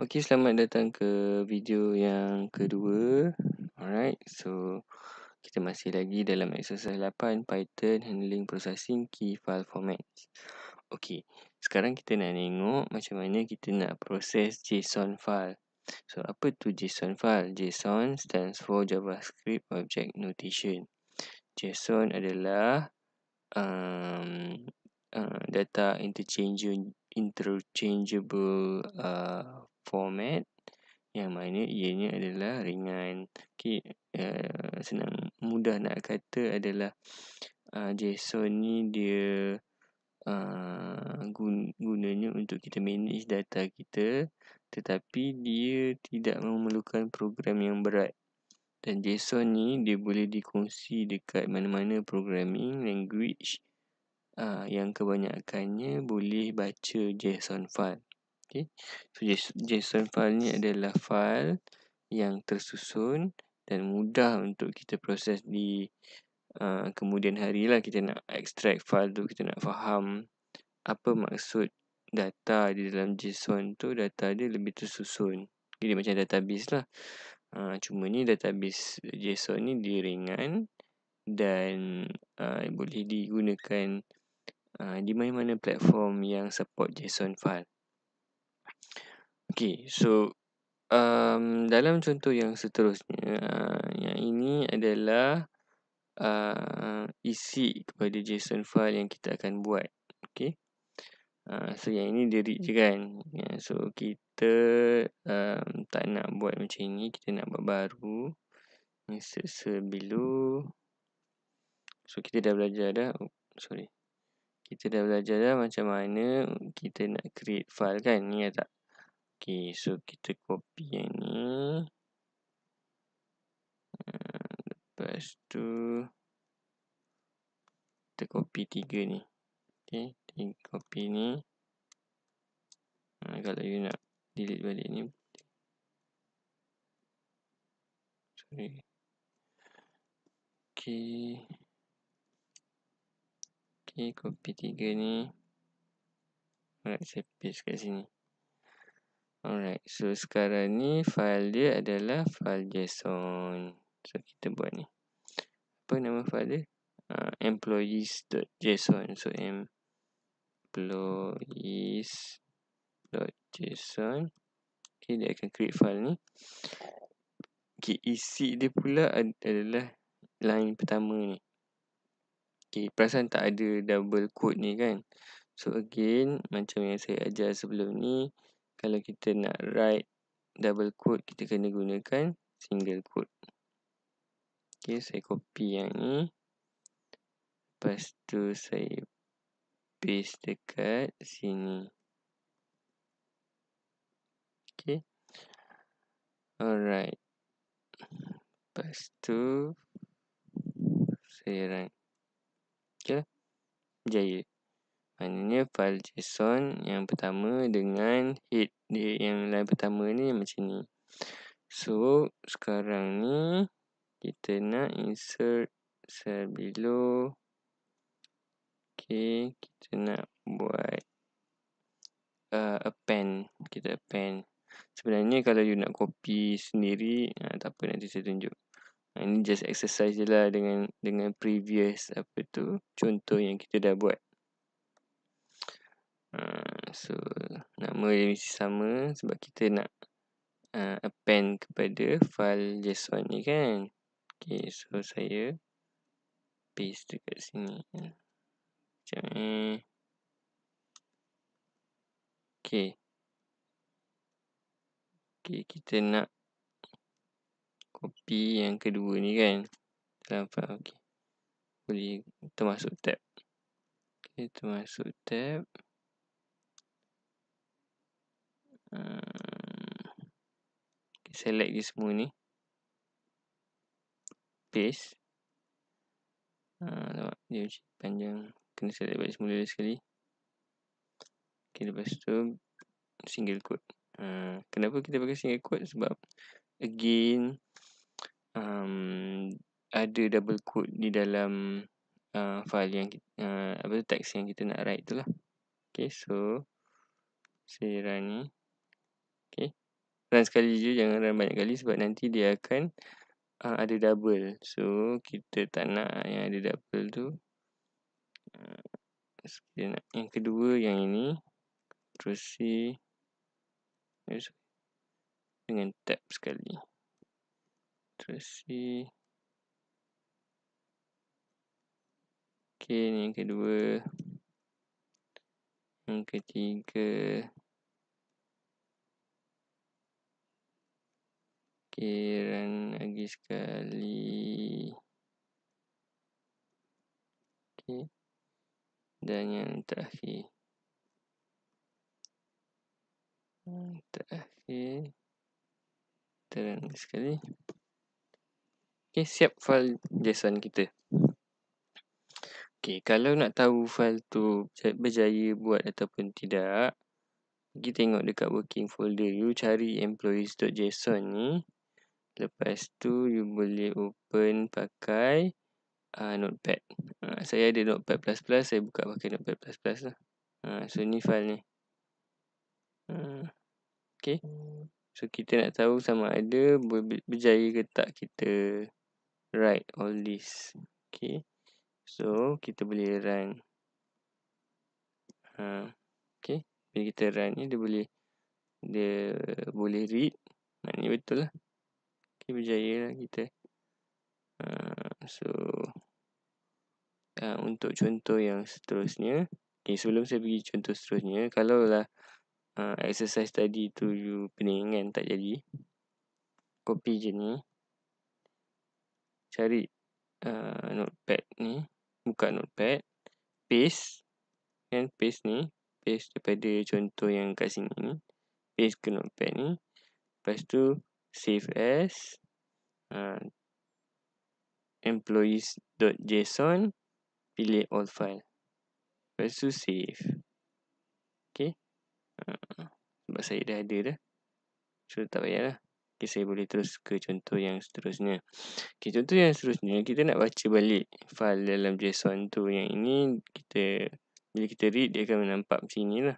Okay, selamat datang ke video yang kedua. Alright, so kita masih lagi dalam exercise 8 Python Handling Processing Key File Formats. Okay, sekarang kita nak tengok macam mana kita nak proses JSON file. So, apa tu JSON file? JSON stands for JavaScript Object Notation. JSON adalah um, uh, data interchangeable uh, format yang mana ianya adalah ringan okay, uh, senang mudah nak kata adalah uh, JSON ni dia uh, gunanya untuk kita manage data kita tetapi dia tidak memerlukan program yang berat dan JSON ni dia boleh dikongsi dekat mana-mana programming language uh, yang kebanyakannya boleh baca JSON file Okay. So JSON file ni adalah file yang tersusun dan mudah untuk kita proses di uh, kemudian lah kita nak extract file tu kita nak faham apa maksud data di dalam JSON tu data dia lebih tersusun. Jadi macam database lah. Uh, cuma ni database JSON ni dia ringan dan uh, boleh digunakan uh, di mana-mana platform yang support JSON file. Okay, so um, dalam contoh yang seterusnya, uh, yang ini adalah uh, isi kepada JSON file yang kita akan buat. Okay, uh, so yang ini dia read je kan. Yeah, so kita um, tak nak buat macam ini, kita nak buat baru. Insert sebelum. So kita dah belajar dah, oh, sorry. Kita dah belajar dah macam mana kita nak create file kan, ni tak? Okey, so kita copy yang ni. Hmm, lepas tu kita copy tiga ni. Okey, tinggal copy ni. Ha, kalau you nak delete balik ni. Sorry. Okey. Okey, copy tiga ni. Nak saya paste kat sini. Alright, so sekarang ni file dia adalah file JSON. So kita buat ni. Apa nama file dia? Uh, employees.json. So employees.json. Okay, dia akan create file ni. Okay, isi dia pula adalah line pertama ni. Okay, perasan tak ada double quote ni kan? So again, macam yang saya ajar sebelum ni, kalau kita nak write double quote kita kena gunakan single quote ok saya copy yang ni lepas tu saya paste dekat sini ok alright lepas tu saya run ok lah. jaya maknanya file JSON yang pertama dengan hit dia yang line pertama ni macam ni. So, sekarang ni kita nak insert cell below. Okay, kita nak buat uh, pen Kita pen. Sebenarnya kalau you nak copy sendiri, uh, tak apa nanti saya tunjuk. Ini just exercise je lah dengan, dengan previous apa tu contoh yang kita dah buat. Ah, so nama dia mesti sama sebab kita nak uh, append kepada file json ni kan Okay, so saya paste dekat sini macam ni Okay. okay, kita nak copy yang kedua ni kan dalam okay. boleh termasuk tab kita okay, termasuk tab okay, hmm. select je semua ni paste uh, nampak dia panjang kena select balik semula sekali ok lepas tu single quote. uh, kenapa kita pakai single quote? sebab again um, ada double quote di dalam uh, file yang uh, apa tu, text yang kita nak write tu lah Okay, so saya run ni Okay. Run sekali je. Jangan run banyak kali. Sebab nanti dia akan uh, ada double. So, kita tak nak yang ada double tu. Uh, nak. Yang kedua, yang ini. Terusi. Terus. Eh, Dengan tap sekali. Terusi. Okay, yang kedua. Yang ketiga. Okay, run lagi sekali. Okay. Dan yang terakhir. Yang terakhir. Kita run lagi sekali. Okay, siap file JSON kita. Okay, kalau nak tahu file tu berjaya buat ataupun tidak, kita tengok dekat working folder you, cari employees.json ni. Lepas tu you boleh open pakai uh, notepad. Uh, saya ada notepad++, plus plus, saya buka pakai notepad++ plus plus lah. Uh, so ni file ni. Uh, okay. So kita nak tahu sama ada ber berjaya ke tak kita write all this. Okay. So kita boleh run. Uh, okay. Bila kita run ni dia boleh dia boleh read. Maknanya betul lah ni berjaya lah kita. Uh, so, uh, untuk contoh yang seterusnya. Okay, sebelum saya bagi contoh seterusnya. Kalau lah uh, ah, exercise tadi tu you pening kan, tak jadi. Copy je ni. Cari uh, notepad ni. Buka notepad. Paste. Kan, paste ni. Paste daripada contoh yang kat sini ni. Paste ke notepad ni. Lepas tu, save as uh, employees.json pilih all file lepas tu save ok uh, sebab saya dah ada dah so tak payahlah ok saya boleh terus ke contoh yang seterusnya ok contoh yang seterusnya kita nak baca balik file dalam json tu yang ini kita bila kita read dia akan nampak macam ni lah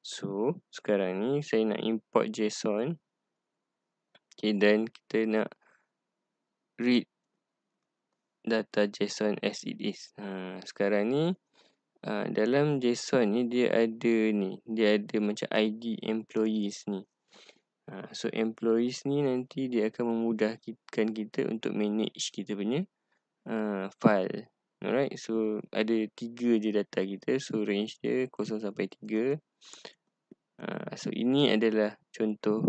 so sekarang ni saya nak import json ok dan kita nak read data JSON as it is. Ha, sekarang ni ha, dalam JSON ni dia ada ni. Dia ada macam ID employees ni. Ha, so employees ni nanti dia akan memudahkan kita untuk manage kita punya uh, file. Alright. So ada tiga je data kita. So range dia kosong sampai tiga. Ha, so ini adalah contoh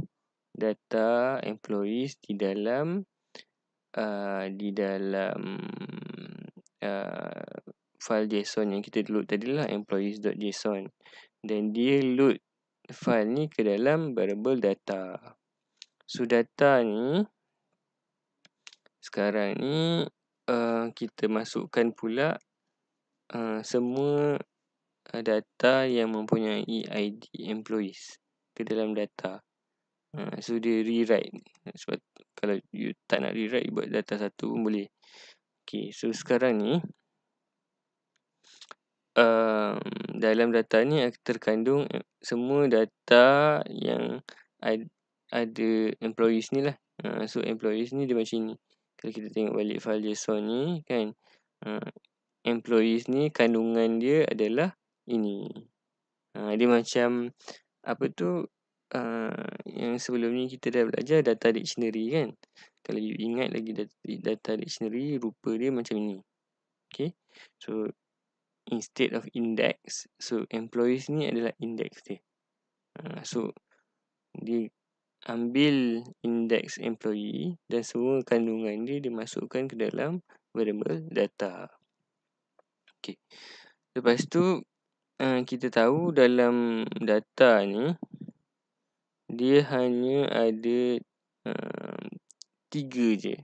data employees di dalam Uh, di dalam uh, file JSON yang kita load tadi lah employees.json dan dia load file ni ke dalam variable data so data ni sekarang ni uh, kita masukkan pula uh, semua uh, data yang mempunyai ID employees ke dalam data ha, So dia rewrite Sebab kalau you tak nak rewrite Buat data satu pun boleh okay, So sekarang ni um, Dalam data ni terkandung Semua data yang Ada employees ni lah ha, So employees ni dia macam ni Kalau kita tengok balik file JSON ni kan ha, Employees ni kandungan dia adalah Ini ha, Dia macam apa tu uh, yang sebelum ni kita dah belajar data dictionary kan. Kalau you ingat lagi data data dictionary rupa dia macam ni. Okay. So instead of index. So employees ni adalah index dia. Uh, so dia ambil index employee dan semua kandungan dia dimasukkan ke dalam variable data. Okay. Lepas tu uh, kita tahu dalam data ni dia hanya ada um, tiga je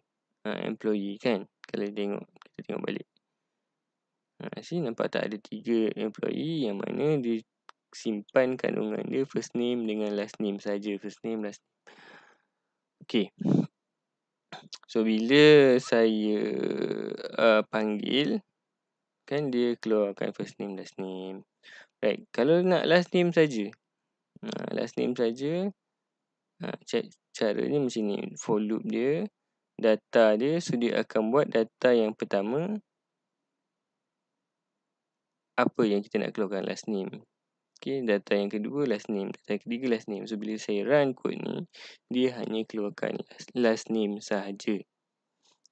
uh, employee kan kalau kita tengok kita tengok balik uh, ah, sini nampak tak ada tiga employee yang mana dia simpan kandungan dia first name dengan last name saja first name last name okey so bila saya uh, panggil kan dia keluarkan first name last name right kalau nak last name saja Ah, last name saja. Ah, Check cara ni macam ni. For loop dia. Data dia. So dia akan buat data yang pertama. Apa yang kita nak keluarkan last name. Okay. Data yang kedua last name. Data yang ketiga last name. So bila saya run code ni. Dia hanya keluarkan last name sahaja.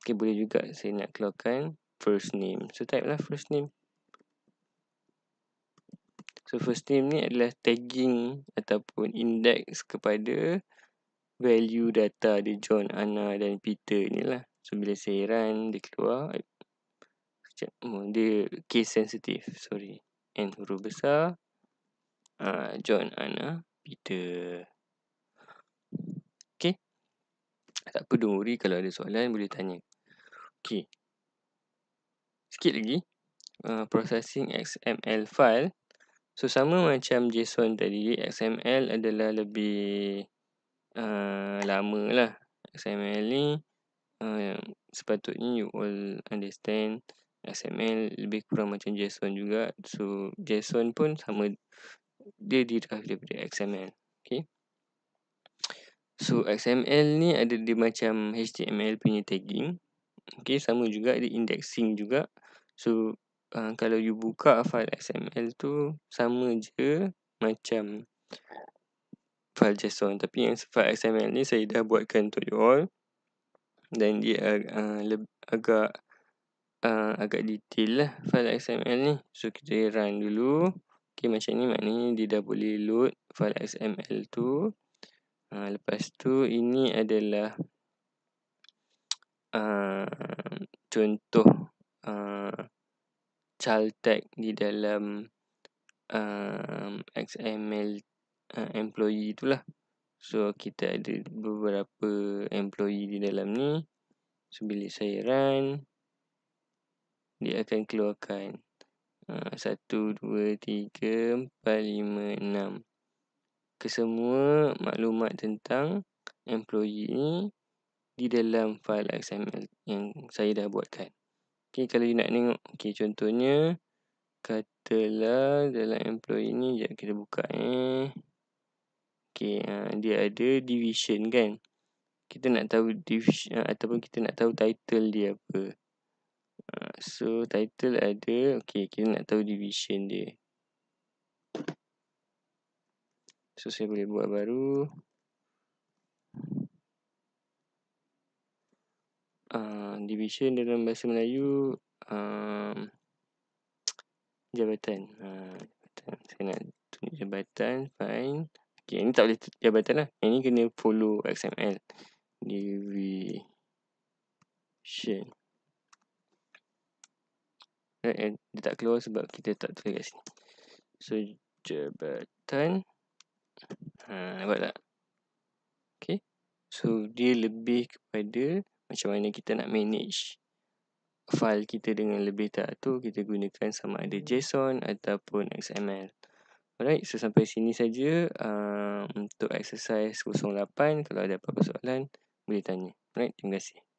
Okay. Boleh juga saya nak keluarkan first name. So type lah first name. So first name ni adalah tagging ataupun index kepada value data di John, Anna dan Peter ni lah. So bila saya run, dia keluar. Oh, dia case sensitive, sorry. N huruf besar. Uh, John, Anna, Peter. Okay. Tak perlu worry kalau ada soalan boleh tanya. Okay. Sikit lagi. Uh, processing XML file. So sama macam JSON tadi, XML adalah lebih uh, lama lah. XML ni uh, sepatutnya you all understand XML lebih kurang macam JSON juga. So JSON pun sama dia derive daripada XML. Okay. So XML ni ada dia macam HTML punya tagging. Okay sama juga ada indexing juga. So uh, kalau you buka file XML tu sama je macam file JSON tapi yang file XML ni saya dah buatkan untuk you all dan dia uh, agak uh, agak detail lah file XML ni so kita run dulu okey macam ni maknanya dia dah boleh load file XML tu uh, lepas tu ini adalah uh, contoh uh, Caltech di dalam um, ehm, XML uh, eh, employee itulah. So kita ada beberapa employee di dalam ni. So bila saya run dia akan keluarkan eh, satu, dua, tiga, empat, lima, enam, Kesemua maklumat tentang employee ni di dalam fail XML yang saya dah buatkan. Okay kalau you nak tengok. okay contohnya. Katalah dalam employee ni. Sekejap kita buka eh. Okey, uh, dia ada division kan. Kita nak tahu division. Uh, ataupun kita nak tahu title dia apa. Uh, so, title ada. okay kita nak tahu division dia. So, saya boleh buat baru uh, division dalam bahasa Melayu um, jabatan. Uh, Saya nak tunjuk jabatan. Fine. Okay, ini tak boleh jabatan lah. Ini kena follow XML. Division. Right, eh, and eh, dia tak keluar sebab kita tak tulis kat sini. So, jabatan. Ha, nampak tak? Okay. So, dia lebih kepada macam mana kita nak manage file kita dengan lebih tak tu kita gunakan sama ada JSON ataupun XML. Alright, so sampai sini saja uh, untuk exercise 08. Kalau ada apa-apa soalan, boleh tanya. Alright, terima kasih.